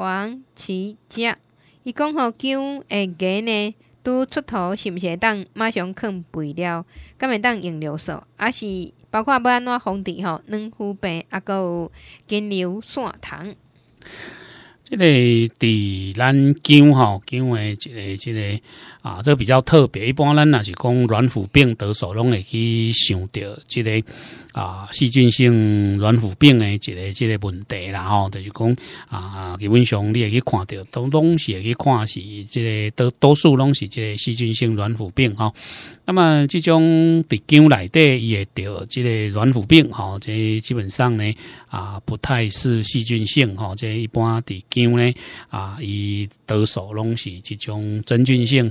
黄芪鸡，伊讲吼姜的鸡呢，拄出头是毋是会当马上放肥料，敢会当用尿素，还是包括要安怎防治吼？软腐病啊，个金牛散糖，即个伫咱姜吼姜的即个即个。啊，这个比较特别。一般咱那是讲软腐病得手拢会去想到这个啊，细菌性软腐病的这个这个问题啦吼，就是讲啊，基本上你也去看到，都拢是会去看是这个，多多数拢是这个细菌性软腐病吼。那么这种伫姜内底也会得这个软腐病吼，这基本上呢啊不太是细菌性吼。这一般伫姜呢啊，伊得手拢是这种真菌性。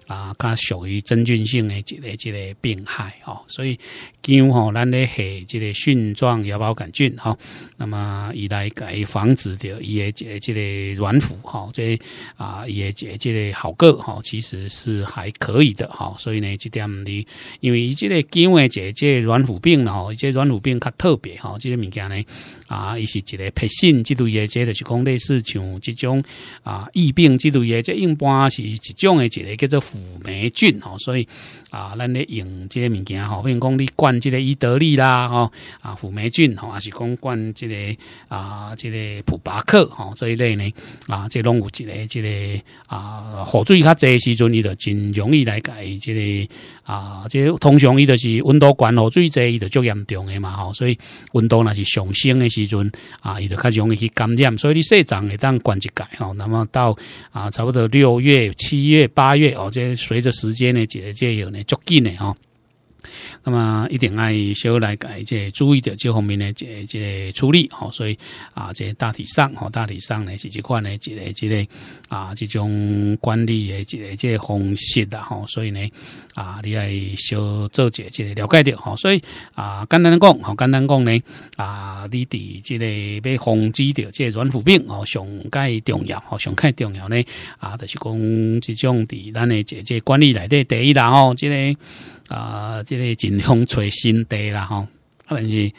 啊，较属于真菌性的一个一个病害哦，所以姜吼，咱咧下这个蕈状芽孢杆菌吼，那么以来改防止掉，一这这个软腐哈，这啊伊这这个好个哈，其实是还可以的哈，所以呢，这点你因为伊这个姜诶，这这软腐病咯，这软腐病较特别哈，这个物件咧啊，伊是一个特性，即类诶，即就是讲类似像这种啊疫病即类诶，即一般是一种诶，一个叫做腐。腐霉菌哈，所以啊，咱咧用这些物件吼，比如讲你灌这个伊得利啦吼，啊，腐霉菌吼，啊是讲灌这个啊，这个普巴克吼这一类呢，啊，这拢有一个这个啊，火水较济时阵，伊就真容易来改这个啊，这通常伊就是温度悬，哦，水济伊就足严重的嘛吼，所以温度若是上升的时阵啊，伊就容易去感染，所以你生长会当灌一改吼，那么到啊，差不多六月、七月、八月哦，这随着时间的解这有呢，逐渐的吼。那么一定爱小来改这注意的这方面呢，这这处理好，所以啊，这大体上，哈，大体上呢，是这款呢，这个这个啊，这种管理的这个这个方式的哈，所以呢，啊，你爱小做这这个了解的哈，所以啊，简单讲，哈，简单讲呢，啊，你的这个被防止的这软腐病哦，上概重要，哦，上概重要呢，啊，就是讲这种的，咱的这这管理来的第一啦，哦，这个。啊，即个真量找新地啦吼，可能是即、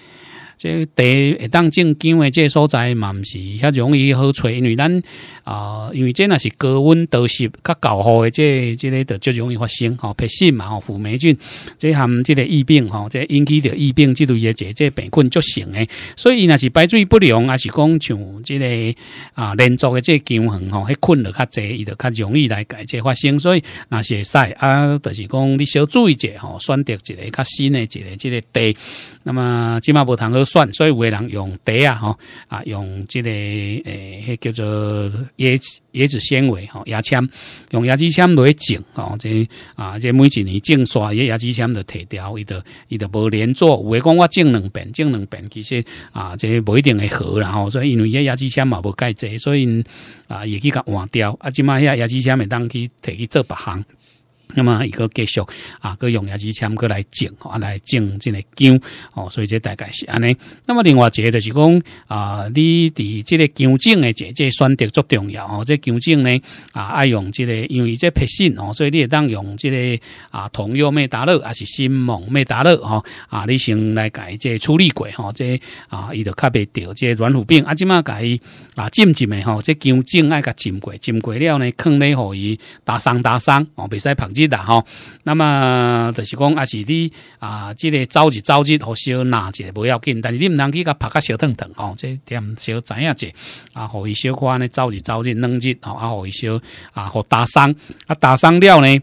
这地会当种姜的个所在嘛，毋是较容易好找，因为咱。啊，因为这那是高温多湿、较较厚的这、这类的就容易发生哈，霉菌嘛、哦，腐霉菌，这含这个疫病吼，这引起的疫病这类的这病菌就成的，所以那是排水不良，还是讲像这个啊连续的这均衡吼，迄困得较侪，伊就较容易来改这发生，所以那会使啊，就是讲你小注意一下哦，选择一个较新的、一个、这个地，那么起码无通去选，所以有的人用地啊，哈啊，用这个诶叫做。椰椰子纤维吼，牙签用牙签来整吼，这啊这每一年煞刷一牙签的摕条，伊的伊的无连做，诶讲我整两遍，整两遍其实啊这无一定会好啦吼，所以因为一牙签嘛无改济，所以啊也去甲换掉，啊即摆遐牙签会当去摕去做别项。那么一个继续啊，个用牙齿签过来整，来整，即个姜哦，所以这大概是安尼。那么另外一个就讲啊，你伫即个姜种的即系选择最重要哦，即姜种呢咧啊，爱用即个，因为即系皮哦，所以你当用即个啊，同药咩达乐，还是心蒙咩达乐啊？啊，你先来改即系处理过，即系啊，伊就卡袂到即软腐病，啊，即嘛改啊浸浸的嗬，即系胶爱甲浸过，浸过了呢，坑咧可伊打伤打伤，唔使碰。是啦吼。那么就是讲，还是你啊，即个早起早起好烧，哪只不要紧，但是你毋通去甲拍佮小汤汤吼，即点小知影者啊，互伊小可安尼早日早日两日吼，啊，互伊小啊，互打伤啊，打伤了呢。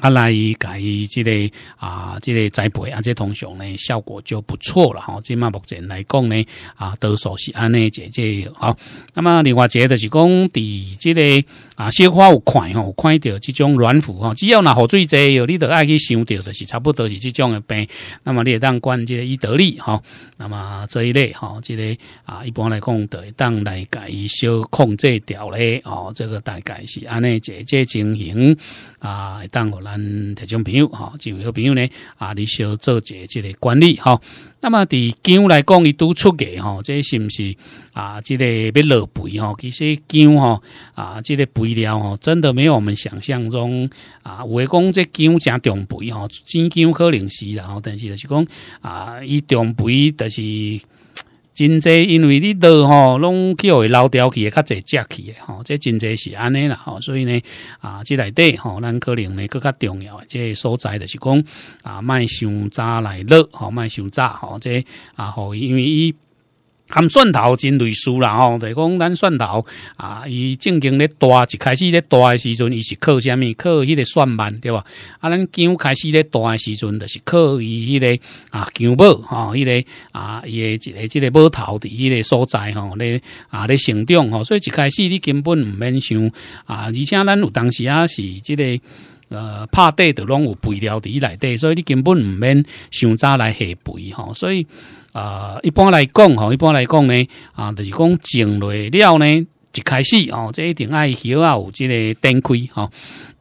啊，来伊介伊即个啊，即个栽培啊，即通常呢效果就不错了吼。即嘛目前来讲呢啊，多数是安尼即姐吼。那么另外一个就是讲，伫即个啊，消化有快吼，有看到即种软腐吼，只要雨水济，有你都爱去想着，就是差不多是即种的病。那么会当管即个伊得力吼。那么这一类吼，即个啊，一般来讲，会当来介伊小控制掉咧哦，这个大概是安尼姐即情形啊，当我来。特种朋友哈，位好朋友呢啊，你需要做下这个管理哈。那么，伫姜来讲，伊都出嘅哈，这是毋是啊？这个要落肥哈，其实姜哈啊，这个肥料哦，真的没有我们想象中啊。有的讲这姜加重肥哈，真姜可能是啦，但是就是讲啊，伊重肥但是。真侪，因为你倒吼，拢叫会老掉去，较侪折去吼，这真侪是安尼啦吼，所以呢，啊，这内底吼，咱可能呢更较重要，个所在就是讲啊，卖伤早来落，吼，卖伤早吼，这啊吼，因为伊。含蒜头真类似啦吼！就讲咱蒜头啊，伊正经咧大，一开始咧大诶时阵，伊是靠啥物？靠迄个蒜瓣对吧？啊，咱姜开始咧大诶时阵，就是靠伊迄个啊姜末吼，迄个啊伊诶一个即个末头伫迄个所在吼咧啊咧成长吼，所以一开始你根本毋免想啊，而且咱有当时啊是即个呃拍底都拢有肥料伫内底，所以你根本毋免想早来下肥吼，所以。呃，一般来讲吼，一般来讲呢，啊，就是讲种了呢，一开始哦，这一定爱休啊，有这个等亏哈。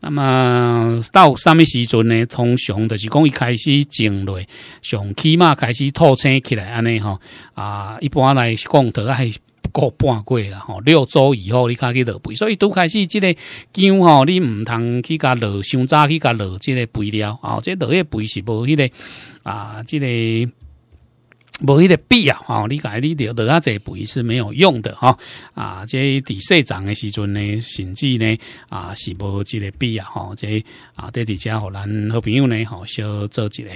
那么到什么时阵呢？通常就是讲一开始种落，上起码开始吐青起来安尼哈。啊，一般来讲大爱。过半个月啦，吼，六周以后你开始落肥，所以都开始这个姜吼，你唔通去加落香早去加落这个肥料啊，这落个肥是无迄个啊，这个。无迄个必要，吼！你讲你得得阿济肥是没有用的，吼。啊！这第四层的时阵呢，甚至呢，啊，是无即个必要，吼！这啊，底伫遮互咱好朋友呢，吼，小做一个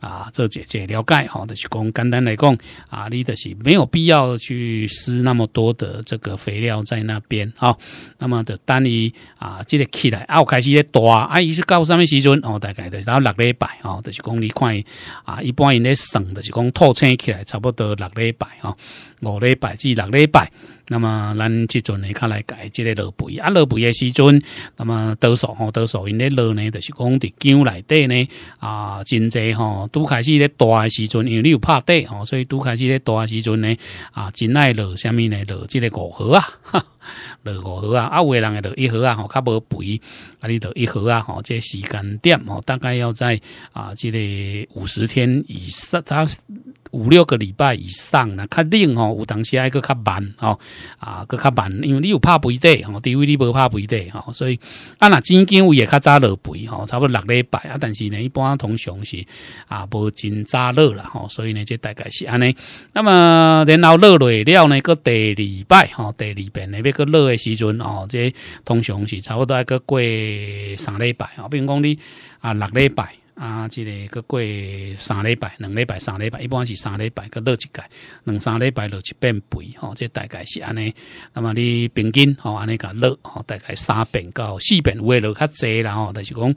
啊，做几只了解，吼，就是讲简单来讲，啊，你著是没有必要去施那么多的这个肥料在那边，吼。那么的等伊啊，即个起来啊，有开始咧大啊，伊是到什么时阵？哦，大概著是到六礼拜，哦，就是讲你看啊，一般因咧算，著是讲透青。起来差不多六礼拜哦，五礼拜至六礼拜。那么，咱即阵呢，较来解，即个落肥，啊，落肥嘅时阵，那么多数吼，多数因咧落呢，就是讲伫姜内底呢，啊，真济吼，拄开始咧大嘅时阵，因为你有拍底所以拄开始咧大嘅时阵呢，啊，真爱落，虾米呢落，即个五毫啊，落五盒啊，啊，有个人会落一盒啊，吼，较无肥，啊，你落一盒啊，吼，即时间点吼，大概要在啊，即个五十天以上。五六个礼拜以上呢，较定哦，有当时还佫较慢哦，啊，佫较慢，因为你有拍肥底吼，除非你无拍肥底吼，所以啊若真经我也较早落肥哦，差不多六礼拜啊，但是呢，一般通常是啊无真早落啦，吼、所以呢，这大概是安尼。那么然后落落了呢，佫第礼拜，哈，第二遍那要佫落的时阵哦，这通常是差不多佫过三礼拜啊，比如讲你啊六礼拜。啊，这个过三礼拜、两礼拜、三礼拜，一般是三礼拜个落一改，两三礼拜落一遍肥哦。这大概是安尼，那么你平均吼安尼甲落吼，大概三遍到四有会落较济啦哦。但是讲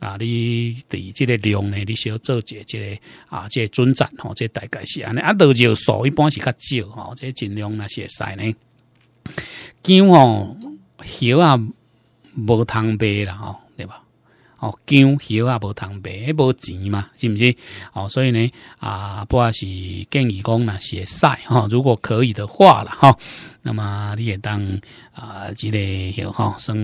啊，你伫即个量呢，你需要做即个、啊，即、这准涨哦。这大概是安尼，啊，落就数一般是较少哦。这尽量那会使呢，姜哦，叶啊，无通买啦哦，对吧？哦，姜、叶也无通卖，无钱嘛，是毋是？哦，所以呢，啊，不是建议讲呢，会晒哈。如果可以的话了哈，那么你也当啊，个类，哈，算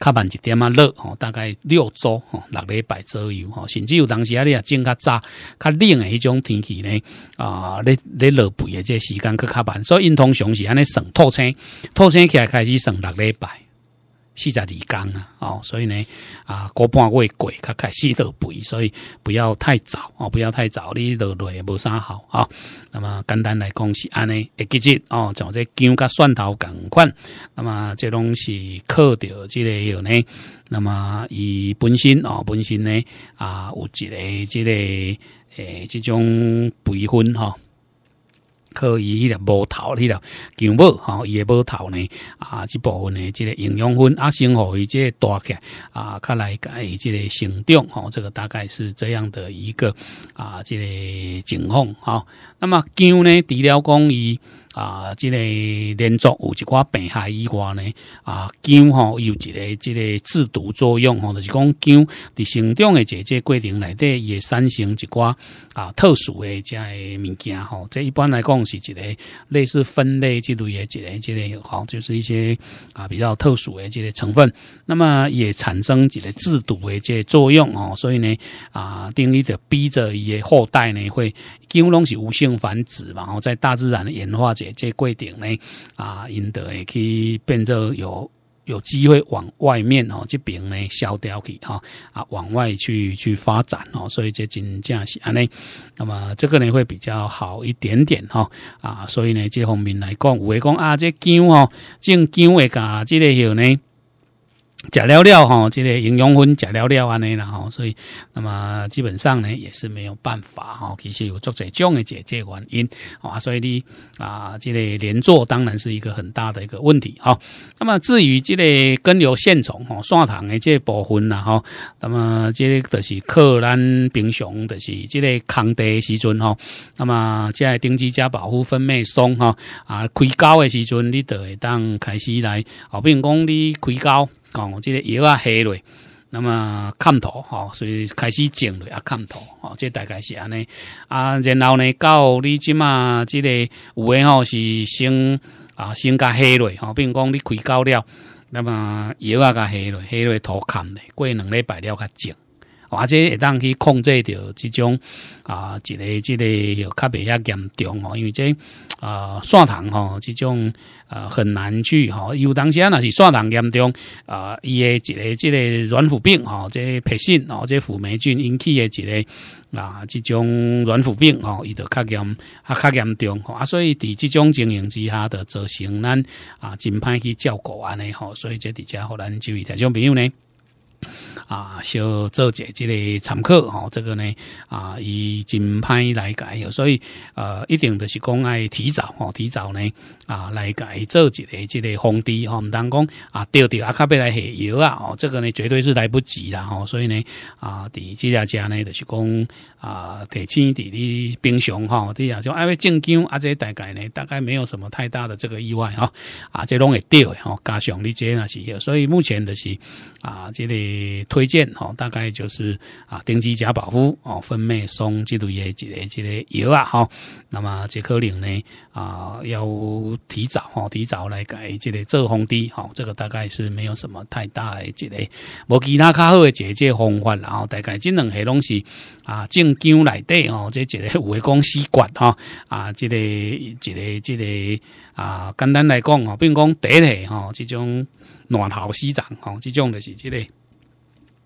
较慢一点啊，热哦，大概六周哦，六礼拜左右哦，甚至有当时啊，你也种较早、较冷的迄种天气呢，啊，你你落肥的这时间去较慢，所以因通常是安尼省土生，土生起来开始省六礼拜。四十二工啊，哦，所以呢，啊，过半会贵，较开始都肥，所以不要太早哦，不要太早，你落来无啥好啊。那么简单来讲是安尼，会记住哦，像这姜甲蒜头共款。那么这拢是靠掉这个药呢，那么伊本身哦，本身呢啊，有一个、这个、诶，这种培分哦伊迄了，无头迄了，姜母吼，伊个无头呢啊，即部分呢，即个营养分啊，先互伊即个大块啊，较来个诶，即个成长吼，这个大概是这样的一个啊，即个情况哈。那么姜呢，除了讲伊。啊，这个连续有一寡病害以外呢，啊，姜吼有一个即个制毒作用吼，就是讲姜伫生长的这这过程内底也产生一寡啊特殊的这个物件吼，这一般来讲是一个类似分类之类的这个这个吼，就是一些啊比较特殊的这个成分，那么也产生一个制毒的这个作用哦，所以呢，啊，定义着逼着伊的后代呢会姜拢是无性繁殖，然后在大自然的演化。这这规定呢，啊，因得去变做有有机会往外面哦，这边呢消掉去哈啊，往外去去发展哦，所以这金价是安尼，那么这个呢会比较好一点点哈啊，所以呢这方面来讲，有的讲啊，这姜哦，种姜会干这个有呢。食了了吼，即个营养粉食了了安尼啦吼，所以那么基本上呢也是没有办法吼。其实有做在种个解决原因啊，所以你啊，即个连坐当然是一个很大的一个问题哈。那么至于即个根瘤线虫吼、线糖诶即部分啦吼，那么即个著是克兰冰熊，著是即个抗德时阵吼。那么个丁基加保护分泌松吼，啊，开高诶时阵你就会当开始来，哦，比如讲你开高。讲即个药啊、黑蕊，那么砍土吼，所以开始种嘞啊，砍土吼，这大概是安尼啊，然后呢，到你即马即个有月吼，是先啊先加落蕊吼，并讲你开高了，那么药啊加黑蕊，黑蕊土砍嘞，过两礼拜了较种，或者会当去控制着这种啊，一个即个较袂遐严重哦，因为即。啊，砂糖吼，这种啊很难去哈。有当下那是砂糖严重啊，伊诶一个这个软腐病即这皮癣哦，这腐霉菌引起的一个啊，这种软腐病吼，伊都较严啊，较严重吼啊，所以伫这种经营之下的，造成咱啊，真歹去照顾安尼吼。所以这伫遮互咱注意，听众朋友呢。啊，小做一即个参考哦，这个呢啊，伊真歹来改，所以呃，一定就是讲爱提早吼，提早呢啊来改做一个即个封堤吼，毋通讲啊掉掉啊卡被来下药啊吼，这个呢绝对是来不及啦吼，所以呢啊，伫即家家呢就是讲啊，提醒伫哩冰箱哈，伫样就爱为正经啊，这大概呢大概没有什么太大的这个意外吼，啊，这拢会掉吼，加上你这那是，业，所以目前就是啊，即个。诶，推荐吼，大概就是啊，丁基甲保夫哦，分咩送类多一一个药啊哈。那么这可能呢啊，要提早哈，提早来改这个做红滴哈。这个大概是没有什么太大的一个，无其他较好的解决方法。然后大概这两拢是啊，正经来的吼，这一个围攻吸管哈啊，这个这个这个啊，简单来讲哦，比如讲一下哈，这种暖头西涨吼，这种就是这类。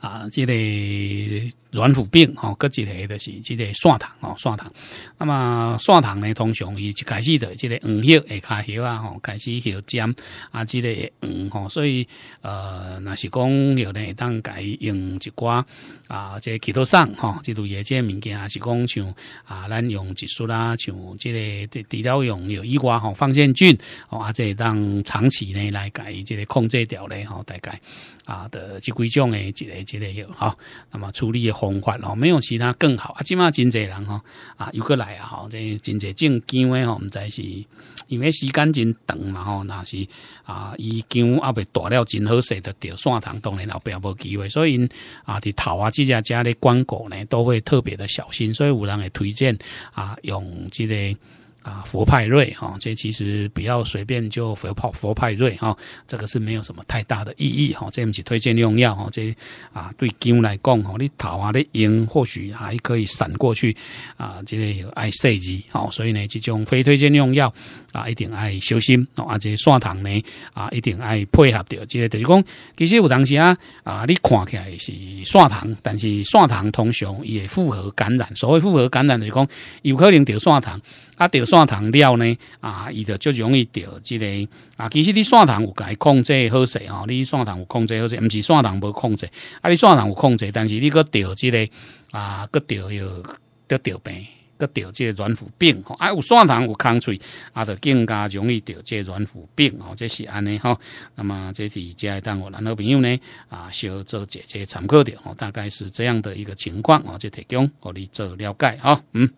啊即个软腐病吼佫一个就是即个线虫吼线虫那么线虫呢通常伊一开始就即个黄叶会骹叶啊吼开始叶尖啊即个黄吼所以呃若是讲有呢当家己用一寡啊即个祈祷上吼即类的即物件也是讲像啊咱用一束啦像即个除了用有伊外吼放健菌吼，啊即个当长期呢来即个控制掉呢吼大概啊的即几种的一个这个药哈，那么处理的方法哦，没有其他更好啊。起码真济人哈啊，又过来啊，好这真济种机会吼，毋知是因为时间真长嘛吼，那是啊，伊姜阿未大了真好势的着蒜汤，当然后表无机会，所以啊，伫头啊这家家的关狗呢，都会特别的小心，所以有人会推荐啊，用这个。啊，佛派瑞啊，这其实不要随便就佛派佛派瑞啊，这个是没有什么太大的意义哈。这不只推荐用药哈，这啊，对金来讲哈，你头啊，你用或许还可以闪过去啊，这个爱设计哦，所以呢，这种非推荐用药啊，一定爱小心哦。而且蒜糖呢啊，一定爱配合着，这个就是讲，其实有当时啊啊，你看起来是蒜糖，但是蒜糖通常也复合感染，所谓复合感染就是讲，有可能掉蒜糖。啊，调蒜糖料呢？啊，伊就足容易调即个啊，其实你蒜糖有伊控制好势哦，你蒜糖有控制好势，毋是蒜糖无控制。啊，你蒜糖有控制，但是你个调即个啊，个调又得着病，个着即个软腐病。啊有蒜糖有空喙，啊，就更加容易着即个软腐病哦。这是安尼吼。那么这是即日当我男好朋友呢，啊，小做姐姐参考的，大概是这样的一个情况哦，就提供互你做了解吼。嗯。